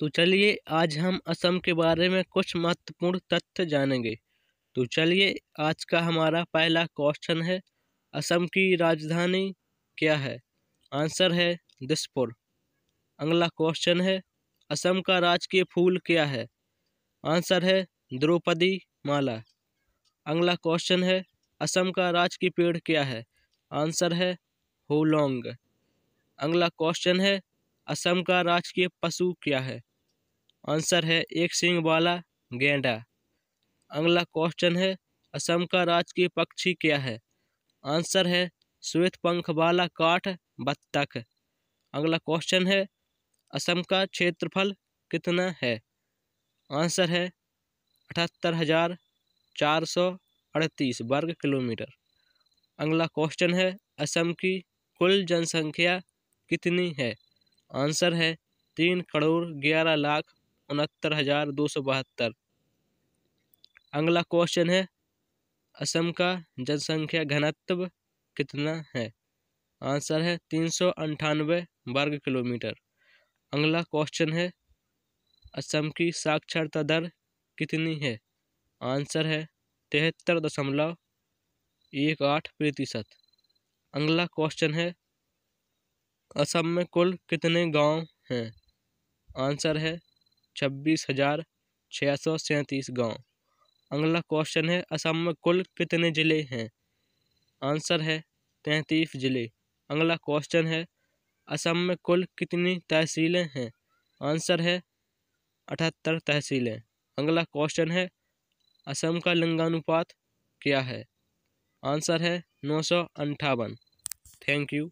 तो चलिए आज हम असम के बारे में कुछ महत्वपूर्ण तथ्य जानेंगे तो चलिए आज का हमारा पहला क्वेश्चन है असम की राजधानी क्या है आंसर है दिसपुर अगला क्वेश्चन है असम का राजकीय फूल क्या है आंसर है द्रौपदी माला अगला क्वेश्चन है असम का राजकीय पेड़ क्या है आंसर है होलोंग अगला क्वेश्चन है असम का राजकीय पशु क्या है आंसर है एक सिंग वाला गेंडा अगला क्वेश्चन है असम का राजकीय पक्षी क्या है आंसर है श्वेत पंख वाला काठ बत्तख अगला क्वेश्चन है असम का क्षेत्रफल कितना है आंसर है अठहत्तर हजार चार सौ अड़तीस वर्ग किलोमीटर अगला क्वेश्चन है असम की कुल जनसंख्या कितनी है आंसर है तीन करोड़ ग्यारह लाख उनहत्तर हज़ार दो सौ बहत्तर अगला क्वेश्चन है असम का जनसंख्या घनत्व कितना है आंसर है तीन सौ अंठानवे वर्ग किलोमीटर अगला क्वेश्चन है असम की साक्षरता दर कितनी है आंसर है तिहत्तर दशमलव एक आठ प्रतिशत अगला क्वेश्चन है असम में कुल कितने गांव हैं आंसर है छब्बीस हजार छः सौ सैंतीस गाँव अगला क्वेश्चन है असम में कुल कितने ज़िले हैं आंसर है तैंतीस ज़िले अगला क्वेश्चन है असम में कुल कितनी तहसीलें हैं आंसर है अठहत्तर तहसीलें अगला क्वेश्चन है असम का लिंगानुपात क्या है आंसर है नौ सौ अंठावन थैंक यू